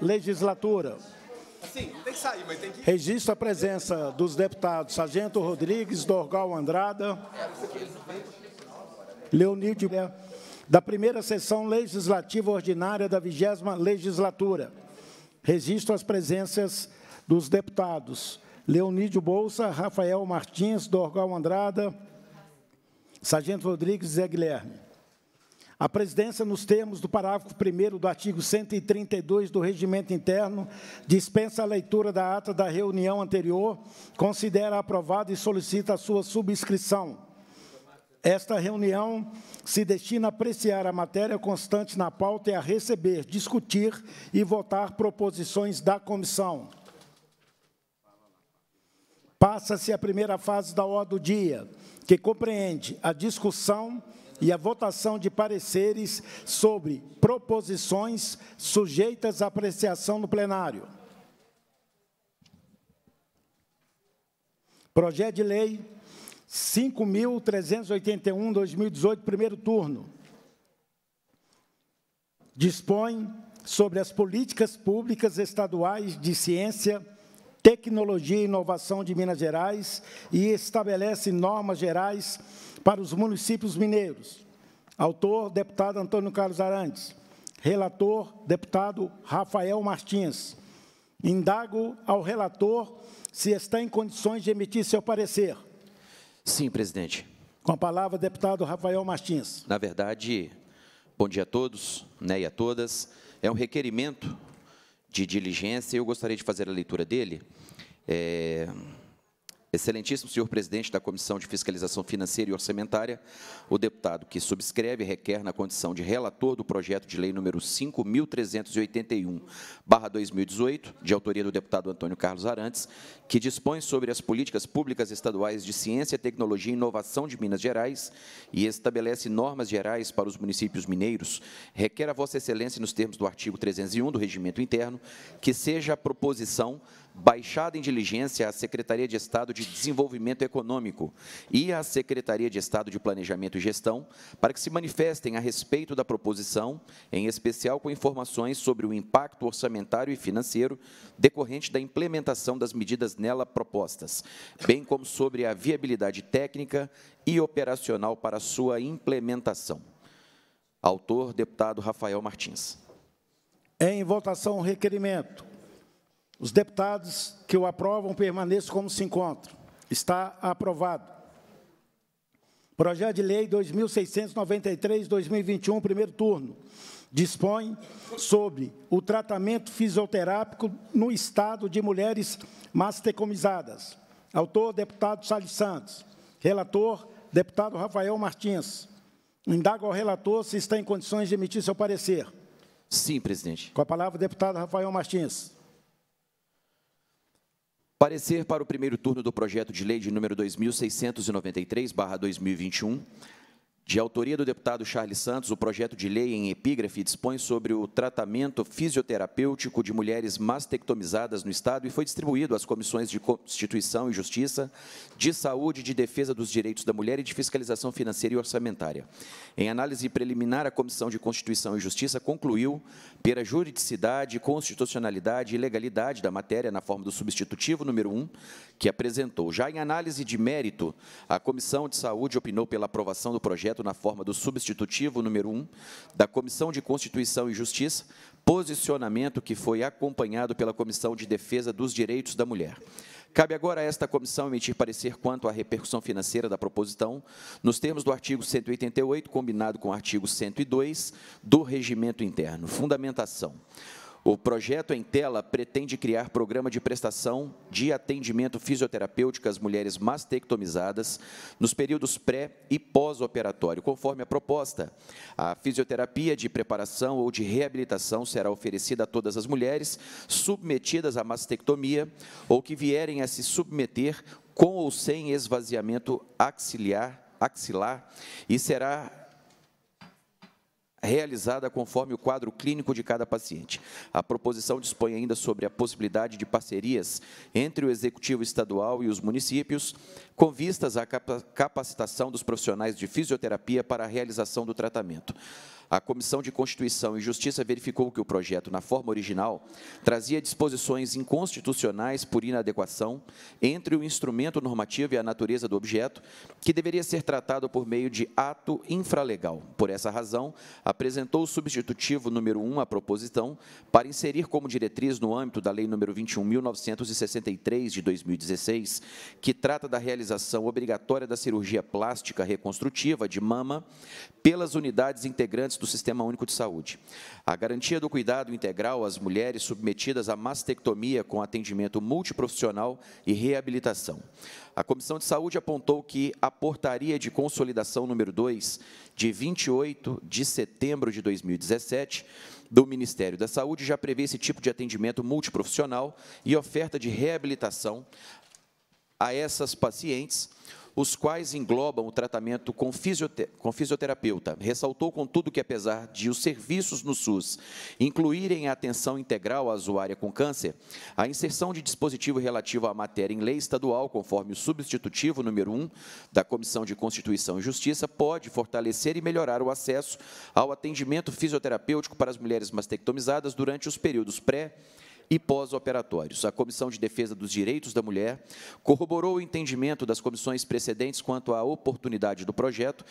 legislatura. Registo assim, sair, que... Registro a presença dos deputados Sargento Rodrigues, Dorgal Andrada, Leonildo da primeira sessão legislativa ordinária da vigésima legislatura. Registro as presenças dos deputados Leonídio Bolsa, Rafael Martins, Dorgal Andrada, Sargento Rodrigues e Zé Guilherme. A presidência, nos termos do parágrafo 1 do artigo 132 do Regimento Interno, dispensa a leitura da ata da reunião anterior, considera aprovada e solicita a sua subscrição. Esta reunião se destina a apreciar a matéria constante na pauta e a receber, discutir e votar proposições da comissão. Passa-se a primeira fase da ordem do dia, que compreende a discussão, e a votação de pareceres sobre proposições sujeitas à apreciação no plenário. Projeto de Lei 5.381, 2018, primeiro turno. Dispõe sobre as políticas públicas estaduais de ciência, Tecnologia e Inovação de Minas Gerais e estabelece normas gerais para os municípios mineiros. Autor, deputado Antônio Carlos Arantes. Relator, deputado Rafael Martins. Indago ao relator se está em condições de emitir seu parecer. Sim, presidente. Com a palavra, deputado Rafael Martins. Na verdade, bom dia a todos né, e a todas. É um requerimento de diligência. Eu gostaria de fazer a leitura dele. É, Excelentíssimo senhor presidente da Comissão de Fiscalização Financeira e Orçamentária, o deputado que subscreve requer na condição de relator do projeto de lei número 5.381/2018, de autoria do deputado Antônio Carlos Arantes, que dispõe sobre as políticas públicas estaduais de ciência, tecnologia e inovação de Minas Gerais e estabelece normas gerais para os municípios mineiros, requer a vossa excelência nos termos do artigo 301 do regimento interno que seja a proposição baixada em diligência à Secretaria de Estado de Desenvolvimento Econômico e à Secretaria de Estado de Planejamento e Gestão para que se manifestem a respeito da proposição, em especial com informações sobre o impacto orçamentário e financeiro decorrente da implementação das medidas nela propostas, bem como sobre a viabilidade técnica e operacional para sua implementação. Autor, deputado Rafael Martins. Em votação, requerimento. Os deputados que o aprovam permaneçam como se encontram. Está aprovado. Projeto de Lei 2693, 2021, primeiro turno, dispõe sobre o tratamento fisioterápico no estado de mulheres mastecomisadas. Autor, deputado Salles Santos. Relator, deputado Rafael Martins. Indago ao relator se está em condições de emitir seu parecer. Sim, presidente. Com a palavra, deputado Rafael Martins. Parecer para o primeiro turno do projeto de lei de número 2693/2021, de autoria do deputado Charles Santos, o projeto de lei em epígrafe dispõe sobre o tratamento fisioterapêutico de mulheres mastectomizadas no Estado e foi distribuído às comissões de Constituição e Justiça, de Saúde, de Defesa dos Direitos da Mulher e de Fiscalização Financeira e Orçamentária. Em análise preliminar, a Comissão de Constituição e Justiça concluiu, pela juridicidade, constitucionalidade e legalidade da matéria na forma do substitutivo número 1, que apresentou. Já em análise de mérito, a Comissão de Saúde opinou pela aprovação do projeto projeto na forma do substitutivo número 1 da Comissão de Constituição e Justiça, posicionamento que foi acompanhado pela Comissão de Defesa dos Direitos da Mulher. Cabe agora a esta comissão emitir parecer quanto à repercussão financeira da proposição, nos termos do artigo 188, combinado com o artigo 102 do Regimento Interno. Fundamentação. O projeto em tela pretende criar programa de prestação de atendimento fisioterapêutico às mulheres mastectomizadas nos períodos pré e pós-operatório. Conforme a proposta, a fisioterapia de preparação ou de reabilitação será oferecida a todas as mulheres submetidas à mastectomia ou que vierem a se submeter com ou sem esvaziamento axilar, axilar e será realizada conforme o quadro clínico de cada paciente. A proposição dispõe ainda sobre a possibilidade de parcerias entre o Executivo Estadual e os municípios, com vistas à capacitação dos profissionais de fisioterapia para a realização do tratamento. A Comissão de Constituição e Justiça verificou que o projeto, na forma original, trazia disposições inconstitucionais por inadequação entre o instrumento normativo e a natureza do objeto, que deveria ser tratado por meio de ato infralegal. Por essa razão, apresentou o substitutivo número 1 à proposição para inserir como diretriz no âmbito da Lei número 21.963, de 2016, que trata da realização obrigatória da cirurgia plástica reconstrutiva de mama pelas unidades integrantes do Sistema Único de Saúde. A garantia do cuidado integral às mulheres submetidas à mastectomia com atendimento multiprofissional e reabilitação. A Comissão de Saúde apontou que a portaria de consolidação número 2, de 28 de setembro de 2017, do Ministério da Saúde já prevê esse tipo de atendimento multiprofissional e oferta de reabilitação a essas pacientes, os quais englobam o tratamento com, fisioterapeuta. Ressaltou, contudo, que apesar de os serviços no SUS incluírem a atenção integral à usuária com câncer, a inserção de dispositivo relativo à matéria em lei estadual, conforme o substitutivo número 1 da Comissão de Constituição e Justiça, pode fortalecer e melhorar o acesso ao atendimento fisioterapêutico para as mulheres mastectomizadas durante os períodos pré- e pós-operatórios. A Comissão de Defesa dos Direitos da Mulher corroborou o entendimento das comissões precedentes quanto à oportunidade do projeto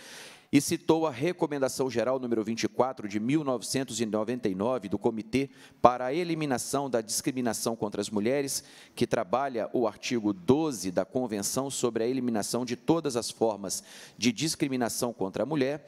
e citou a Recomendação Geral número 24 de 1999 do Comitê para a Eliminação da Discriminação contra as Mulheres, que trabalha o artigo 12 da Convenção sobre a Eliminação de Todas as Formas de Discriminação contra a Mulher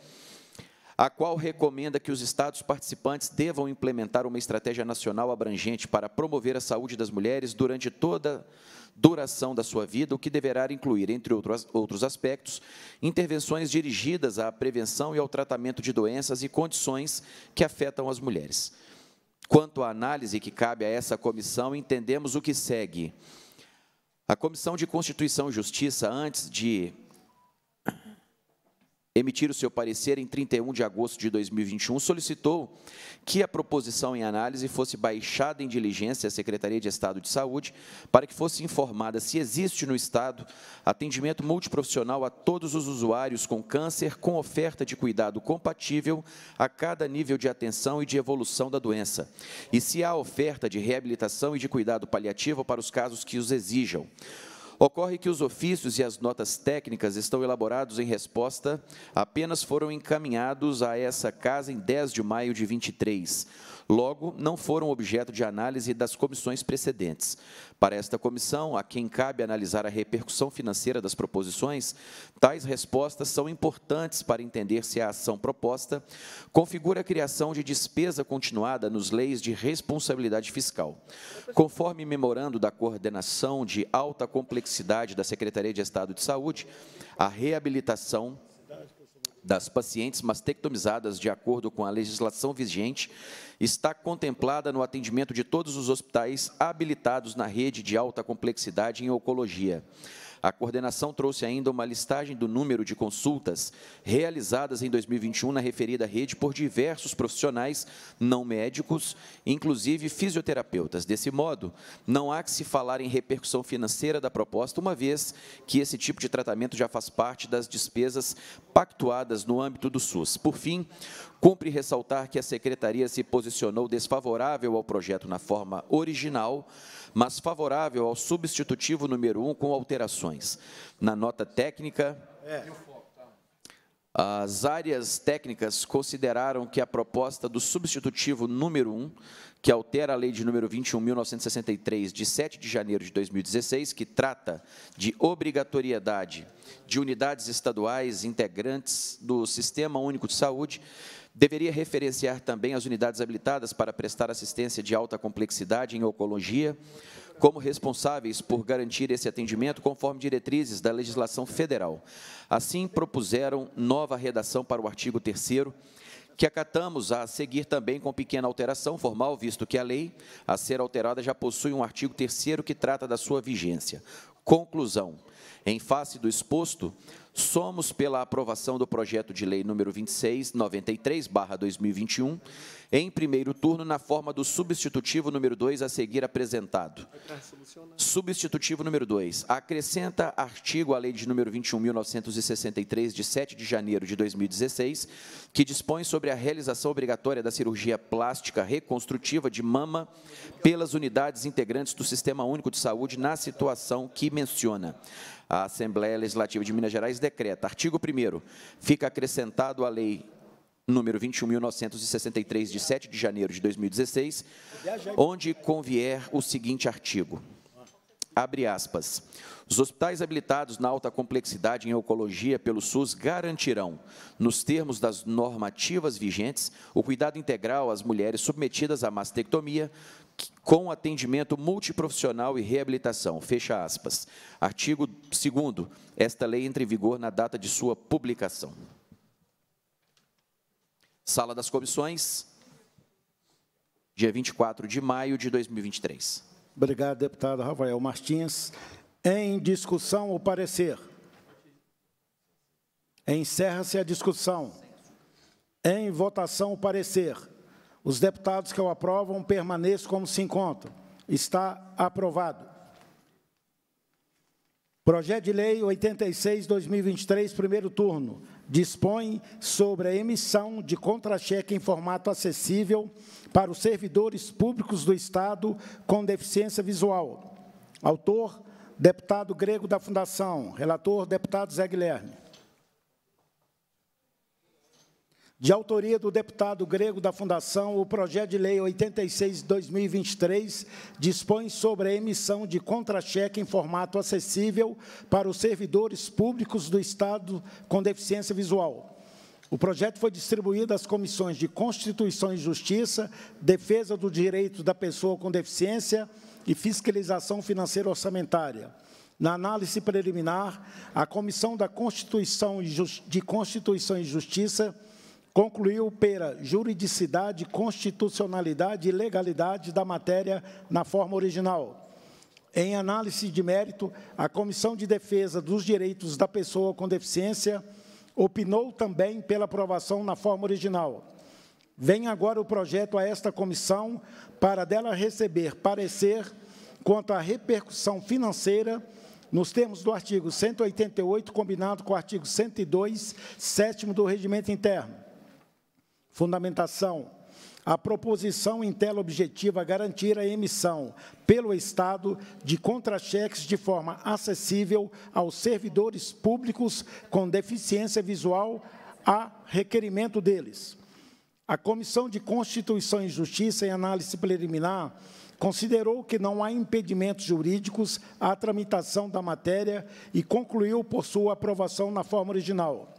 a qual recomenda que os estados participantes devam implementar uma estratégia nacional abrangente para promover a saúde das mulheres durante toda duração da sua vida, o que deverá incluir, entre outros, outros aspectos, intervenções dirigidas à prevenção e ao tratamento de doenças e condições que afetam as mulheres. Quanto à análise que cabe a essa comissão, entendemos o que segue. A Comissão de Constituição e Justiça, antes de emitir o seu parecer em 31 de agosto de 2021, solicitou que a proposição em análise fosse baixada em diligência à Secretaria de Estado de Saúde para que fosse informada se existe no Estado atendimento multiprofissional a todos os usuários com câncer com oferta de cuidado compatível a cada nível de atenção e de evolução da doença e se há oferta de reabilitação e de cuidado paliativo para os casos que os exijam. Ocorre que os ofícios e as notas técnicas estão elaborados em resposta, apenas foram encaminhados a essa casa em 10 de maio de 23. Logo, não foram objeto de análise das comissões precedentes. Para esta comissão, a quem cabe analisar a repercussão financeira das proposições, tais respostas são importantes para entender se a ação proposta configura a criação de despesa continuada nos leis de responsabilidade fiscal. Conforme memorando da coordenação de alta complexidade da Secretaria de Estado de Saúde, a reabilitação das pacientes mastectomizadas de acordo com a legislação vigente está contemplada no atendimento de todos os hospitais habilitados na rede de alta complexidade em oncologia a coordenação trouxe ainda uma listagem do número de consultas realizadas em 2021 na referida rede por diversos profissionais não médicos, inclusive fisioterapeutas. Desse modo, não há que se falar em repercussão financeira da proposta, uma vez que esse tipo de tratamento já faz parte das despesas pactuadas no âmbito do SUS. Por fim, Cumpre ressaltar que a secretaria se posicionou desfavorável ao projeto na forma original, mas favorável ao substitutivo número 1 um, com alterações. Na nota técnica. É. As áreas técnicas consideraram que a proposta do substitutivo número 1, que altera a lei de número 21.963, de 7 de janeiro de 2016, que trata de obrigatoriedade de unidades estaduais integrantes do Sistema Único de Saúde, deveria referenciar também as unidades habilitadas para prestar assistência de alta complexidade em oncologia, como responsáveis por garantir esse atendimento conforme diretrizes da legislação federal. Assim, propuseram nova redação para o artigo 3 que acatamos a seguir também com pequena alteração formal, visto que a lei a ser alterada já possui um artigo 3 que trata da sua vigência. Conclusão. Em face do exposto, somos pela aprovação do projeto de lei número 2693/2021, em primeiro turno na forma do substitutivo número 2 a seguir apresentado. Substitutivo número 2. Acrescenta artigo à lei de número 21963 de 7 de janeiro de 2016, que dispõe sobre a realização obrigatória da cirurgia plástica reconstrutiva de mama pelas unidades integrantes do Sistema Único de Saúde na situação que menciona. A Assembleia Legislativa de Minas Gerais decreta, artigo 1 fica acrescentado à lei número 21.963, de 7 de janeiro de 2016, onde convier o seguinte artigo. Abre aspas. Os hospitais habilitados na alta complexidade em oncologia pelo SUS garantirão, nos termos das normativas vigentes, o cuidado integral às mulheres submetidas à mastectomia, com atendimento multiprofissional e reabilitação. Fecha aspas. Artigo 2 Esta lei entra em vigor na data de sua publicação. Sala das Comissões, dia 24 de maio de 2023. Obrigado, deputado Rafael Martins. Em discussão o parecer. Encerra-se a discussão. Em votação o parecer. Os deputados que o aprovam permaneçam como se encontram. Está aprovado. Projeto de Lei 86-2023, primeiro turno, dispõe sobre a emissão de contra-cheque em formato acessível para os servidores públicos do Estado com deficiência visual. Autor, deputado grego da Fundação. Relator, deputado Zé Guilherme. de autoria do deputado grego da Fundação, o projeto de lei 86/2023 dispõe sobre a emissão de contra-cheque em formato acessível para os servidores públicos do Estado com deficiência visual. O projeto foi distribuído às comissões de Constituição e Justiça, Defesa do Direito da Pessoa com Deficiência e Fiscalização Financeira Orçamentária. Na análise preliminar, a Comissão da Constituição de Constituição e Justiça concluiu pela juridicidade, constitucionalidade e legalidade da matéria na forma original. Em análise de mérito, a Comissão de Defesa dos Direitos da Pessoa com Deficiência opinou também pela aprovação na forma original. Vem agora o projeto a esta comissão para dela receber parecer quanto à repercussão financeira nos termos do artigo 188, combinado com o artigo 102, sétimo do Regimento Interno. Fundamentação. A proposição em tela objetiva garantir a emissão pelo Estado de contra-cheques de forma acessível aos servidores públicos com deficiência visual a requerimento deles. A Comissão de Constituição e Justiça, em análise preliminar, considerou que não há impedimentos jurídicos à tramitação da matéria e concluiu por sua aprovação na forma original.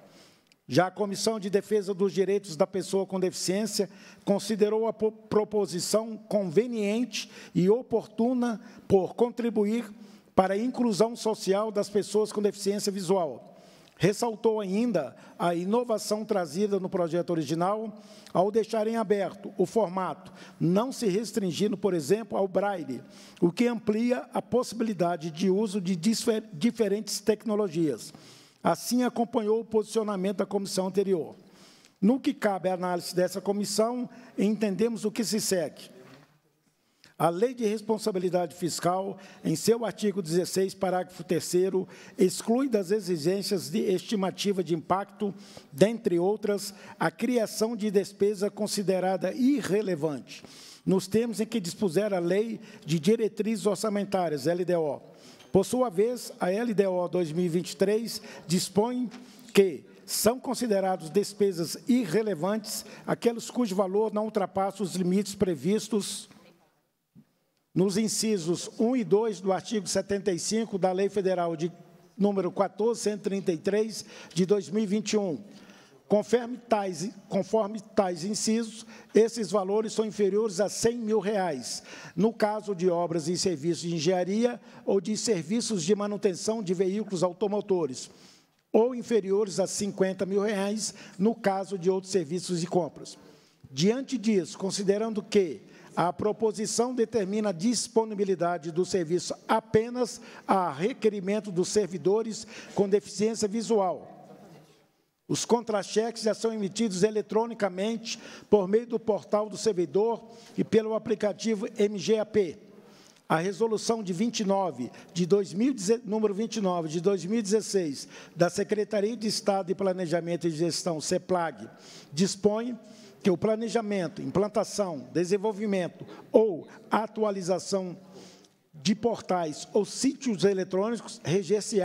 Já a Comissão de Defesa dos Direitos da Pessoa com Deficiência considerou a proposição conveniente e oportuna por contribuir para a inclusão social das pessoas com deficiência visual. Ressaltou ainda a inovação trazida no projeto original ao deixar em aberto o formato, não se restringindo, por exemplo, ao braille, o que amplia a possibilidade de uso de diferentes tecnologias. Assim acompanhou o posicionamento da comissão anterior. No que cabe à análise dessa comissão, entendemos o que se segue. A Lei de Responsabilidade Fiscal, em seu artigo 16, parágrafo 3 exclui das exigências de estimativa de impacto, dentre outras, a criação de despesa considerada irrelevante, nos termos em que dispuser a Lei de Diretrizes Orçamentárias, LDO, por sua vez, a LDO 2023 dispõe que são considerados despesas irrelevantes aqueles cujo valor não ultrapassa os limites previstos nos incisos 1 e 2 do artigo 75 da Lei Federal de número 14133 de 2021 Conforme tais, conforme tais incisos, esses valores são inferiores a 100 mil reais, no caso de obras e serviços de engenharia ou de serviços de manutenção de veículos automotores, ou inferiores a 50 mil reais, no caso de outros serviços e compras. Diante disso, considerando que a proposição determina a disponibilidade do serviço apenas a requerimento dos servidores com deficiência visual, os contra-cheques já são emitidos eletronicamente por meio do portal do servidor e pelo aplicativo MGAP. A resolução de 29 de 2000, número 29 de 2016 da Secretaria de Estado de Planejamento e Gestão (Seplag) dispõe que o planejamento, implantação, desenvolvimento ou atualização de portais ou sítios eletrônicos reger se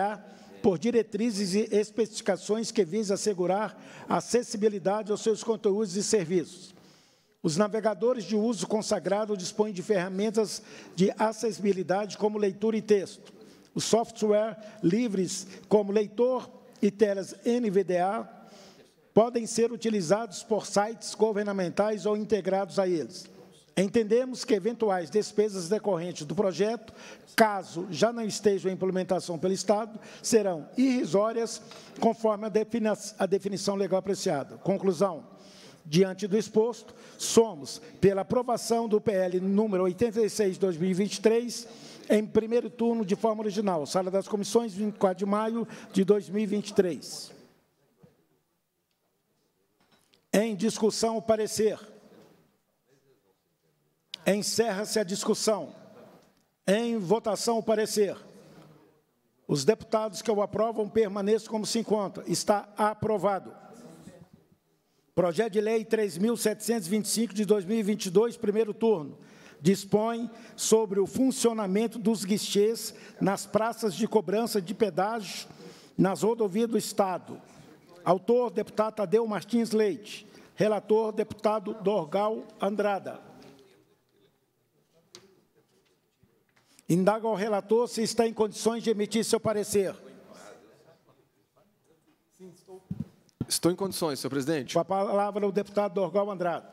por diretrizes e especificações que visam assegurar acessibilidade aos seus conteúdos e serviços. Os navegadores de uso consagrado dispõem de ferramentas de acessibilidade como leitura e texto. Os software livres como leitor e telas NVDA podem ser utilizados por sites governamentais ou integrados a eles. Entendemos que eventuais despesas decorrentes do projeto, caso já não estejam em implementação pelo Estado, serão irrisórias, conforme a definição legal apreciada. Conclusão. Diante do exposto, somos, pela aprovação do PL número 86 de 2023, em primeiro turno de forma original, Sala das Comissões, 24 de maio de 2023. Em discussão, o parecer Encerra-se a discussão. Em votação o parecer. Os deputados que o aprovam permaneçam como se encontra. Está aprovado. Projeto de Lei 3.725 de 2022, primeiro turno, dispõe sobre o funcionamento dos guichês nas praças de cobrança de pedágio nas rodovias do Estado. Autor, deputado Tadeu Martins Leite. Relator, deputado Dorgal Andrada. Indaga ao relator se está em condições de emitir seu parecer. Sim, estou. Estou em condições, senhor presidente. Com a palavra o deputado Dorgal Andrade.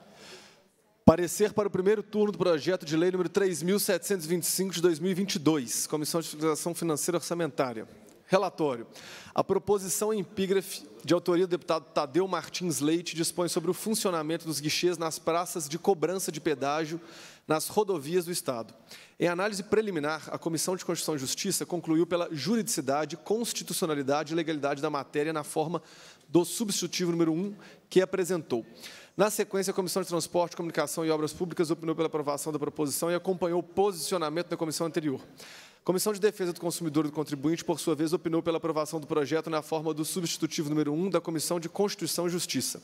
Parecer para o primeiro turno do projeto de lei número 3.725 de 2022, Comissão de Fiscalização Financeira Orçamentária. Relatório. A proposição em epígrafe de autoria do deputado Tadeu Martins Leite dispõe sobre o funcionamento dos guichês nas praças de cobrança de pedágio nas rodovias do Estado. Em análise preliminar, a Comissão de Constituição e Justiça concluiu pela juridicidade, constitucionalidade e legalidade da matéria na forma do substitutivo número 1 que apresentou. Na sequência, a Comissão de Transporte, Comunicação e Obras Públicas opinou pela aprovação da proposição e acompanhou o posicionamento da comissão anterior. A Comissão de Defesa do Consumidor e do Contribuinte, por sua vez, opinou pela aprovação do projeto na forma do substitutivo número 1 da Comissão de Constituição e Justiça.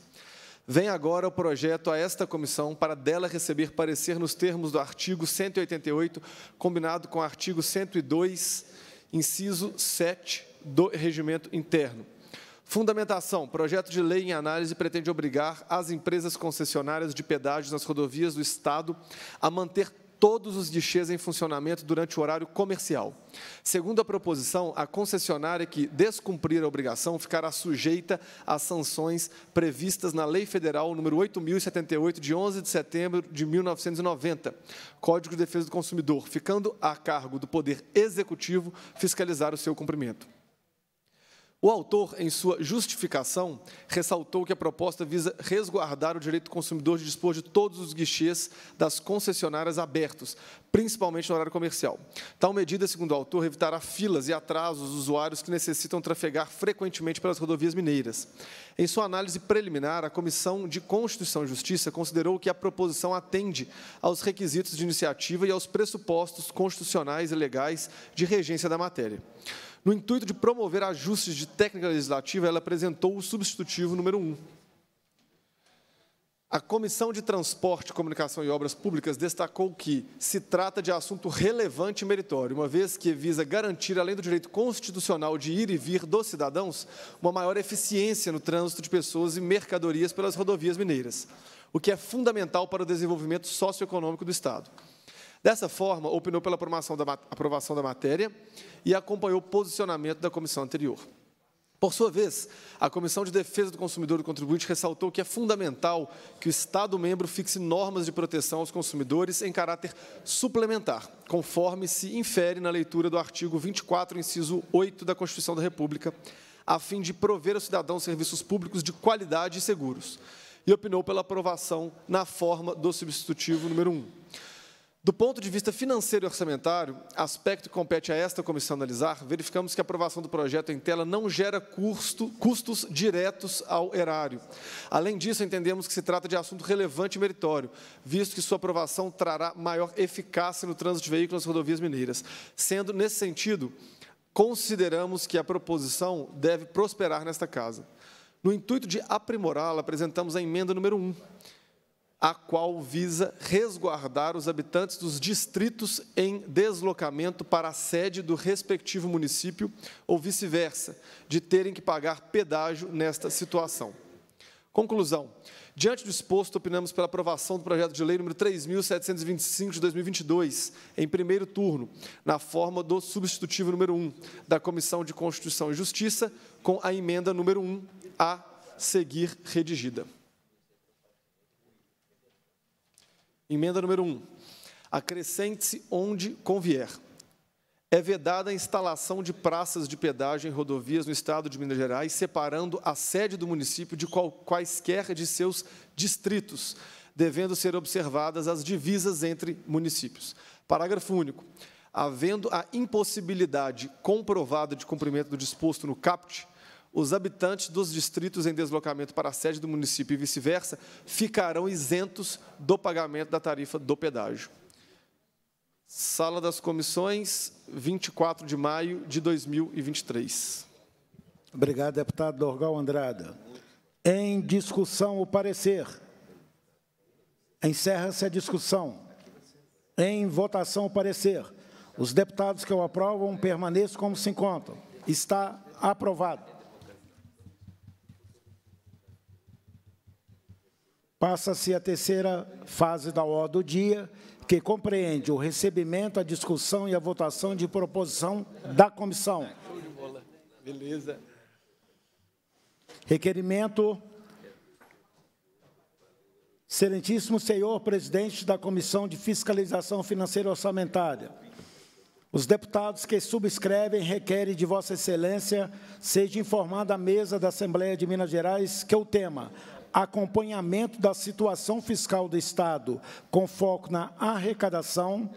Vem agora o projeto a esta comissão para dela receber parecer nos termos do artigo 188, combinado com o artigo 102, inciso 7 do Regimento Interno. Fundamentação: projeto de lei em análise pretende obrigar as empresas concessionárias de pedágios nas rodovias do Estado a manter todos os guichês em funcionamento durante o horário comercial. Segundo a proposição, a concessionária que descumprir a obrigação ficará sujeita às sanções previstas na Lei Federal nº 8.078, de 11 de setembro de 1990, Código de Defesa do Consumidor, ficando a cargo do Poder Executivo fiscalizar o seu cumprimento. O autor, em sua justificação, ressaltou que a proposta visa resguardar o direito do consumidor de dispor de todos os guichês das concessionárias abertos, principalmente no horário comercial. Tal medida, segundo o autor, evitará filas e atrasos dos usuários que necessitam trafegar frequentemente pelas rodovias mineiras. Em sua análise preliminar, a Comissão de Constituição e Justiça considerou que a proposição atende aos requisitos de iniciativa e aos pressupostos constitucionais e legais de regência da matéria. No intuito de promover ajustes de técnica legislativa, ela apresentou o substitutivo número 1. A Comissão de Transporte, Comunicação e Obras Públicas destacou que se trata de assunto relevante e meritório, uma vez que visa garantir, além do direito constitucional de ir e vir dos cidadãos, uma maior eficiência no trânsito de pessoas e mercadorias pelas rodovias mineiras, o que é fundamental para o desenvolvimento socioeconômico do Estado. Dessa forma, opinou pela aprovação da, matéria e acompanhou o posicionamento da comissão anterior. Por sua vez, a Comissão de Defesa do Consumidor e do Contribuinte ressaltou que é fundamental que o Estado membro fixe normas de proteção aos consumidores em caráter suplementar, conforme se infere na leitura do artigo 24, inciso 8 da Constituição da República, a fim de prover ao cidadão serviços públicos de qualidade e seguros, e opinou pela aprovação na forma do substitutivo número 1. Do ponto de vista financeiro e orçamentário, aspecto que compete a esta comissão analisar, verificamos que a aprovação do projeto em tela não gera custo, custos diretos ao erário. Além disso, entendemos que se trata de assunto relevante e meritório, visto que sua aprovação trará maior eficácia no trânsito de veículos nas rodovias mineiras. Sendo, nesse sentido, consideramos que a proposição deve prosperar nesta Casa. No intuito de aprimorá-la, apresentamos a emenda número 1, a qual visa resguardar os habitantes dos distritos em deslocamento para a sede do respectivo município ou vice-versa, de terem que pagar pedágio nesta situação. Conclusão. Diante do exposto, opinamos pela aprovação do projeto de lei número 3.725 de 2022, em primeiro turno, na forma do substitutivo número 1 da Comissão de Constituição e Justiça, com a emenda número 1 a seguir redigida. Emenda número 1. Um, Acrescente-se onde convier. É vedada a instalação de praças de pedágio em rodovias no estado de Minas Gerais, separando a sede do município de qual, quaisquer de seus distritos, devendo ser observadas as divisas entre municípios. Parágrafo único. Havendo a impossibilidade comprovada de cumprimento do disposto no CAPT, os habitantes dos distritos em deslocamento para a sede do município e vice-versa ficarão isentos do pagamento da tarifa do pedágio. Sala das Comissões, 24 de maio de 2023. Obrigado, deputado Dorgal Andrada. Em discussão, o parecer. Encerra-se a discussão. Em votação, o parecer. Os deputados que o aprovam permaneçam como se encontram. Está aprovado. Passa-se a terceira fase da ordem do dia, que compreende o recebimento, a discussão e a votação de proposição da comissão. Beleza. Requerimento. Excelentíssimo senhor presidente da Comissão de Fiscalização Financeira e Orçamentária. Os deputados que subscrevem requerem de Vossa Excelência seja informada a mesa da Assembleia de Minas Gerais que o tema acompanhamento da situação fiscal do Estado, com foco na arrecadação,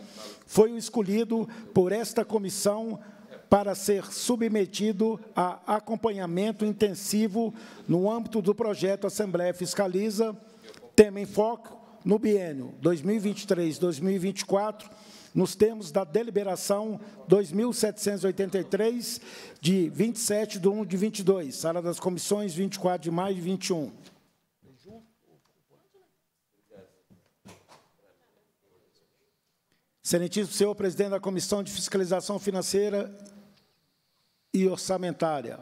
foi o escolhido por esta comissão para ser submetido a acompanhamento intensivo no âmbito do projeto Assembleia Fiscaliza, tema em foco no biênio 2023-2024, nos termos da deliberação 2783 de 27 de 1 de 22, sala das comissões 24 de maio de 21. Excelentíssimo senhor presidente da Comissão de Fiscalização Financeira e Orçamentária,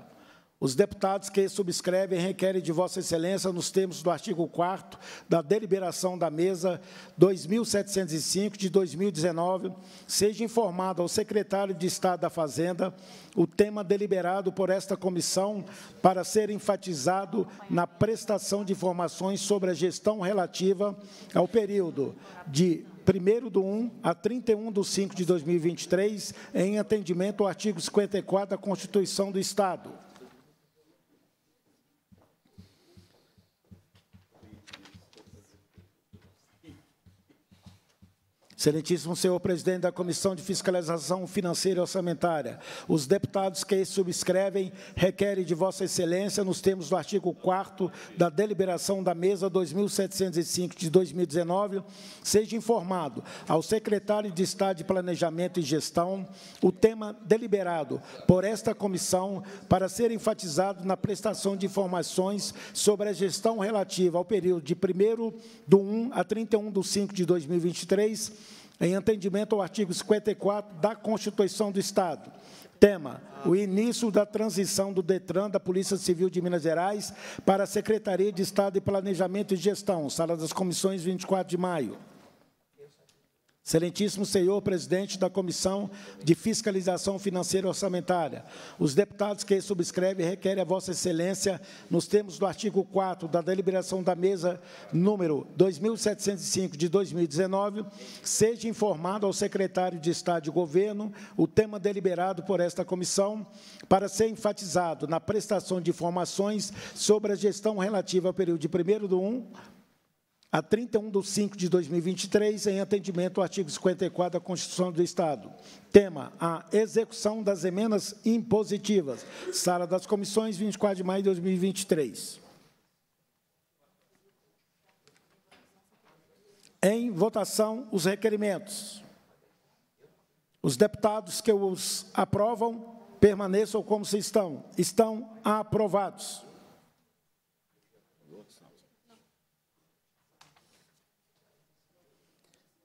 os deputados que subscrevem requerem de Vossa Excelência, nos termos do artigo 4 da deliberação da mesa 2705 de 2019, seja informado ao secretário de Estado da Fazenda o tema deliberado por esta comissão para ser enfatizado na prestação de informações sobre a gestão relativa ao período de 1 do 1 a 31 do 5 de 2023, em atendimento ao artigo 54 da Constituição do Estado. Excelentíssimo senhor presidente da Comissão de Fiscalização Financeira e Orçamentária, os deputados que subscrevem requerem de Vossa Excelência, nos termos do artigo 4 da deliberação da mesa 2705 de 2019, seja informado ao secretário de Estado de Planejamento e Gestão o tema deliberado por esta comissão para ser enfatizado na prestação de informações sobre a gestão relativa ao período de 1 do 1 a 31 do 5 de 2023 em atendimento ao artigo 54 da Constituição do Estado. Tema: o início da transição do Detran da Polícia Civil de Minas Gerais para a Secretaria de Estado de Planejamento e Gestão, Sala das Comissões, 24 de maio. Excelentíssimo senhor presidente da Comissão de Fiscalização Financeira Orçamentária, os deputados que subscrevem requerem a vossa excelência, nos termos do artigo 4 da deliberação da mesa número 2705 de 2019, seja informado ao secretário de Estado de Governo o tema deliberado por esta comissão para ser enfatizado na prestação de informações sobre a gestão relativa ao período de 1 do 1 a 31 de 5 de 2023, em atendimento ao artigo 54 da Constituição do Estado. Tema, a execução das emendas impositivas. Sala das comissões, 24 de maio de 2023. Em votação, os requerimentos. Os deputados que os aprovam permaneçam como se estão. Estão aprovados.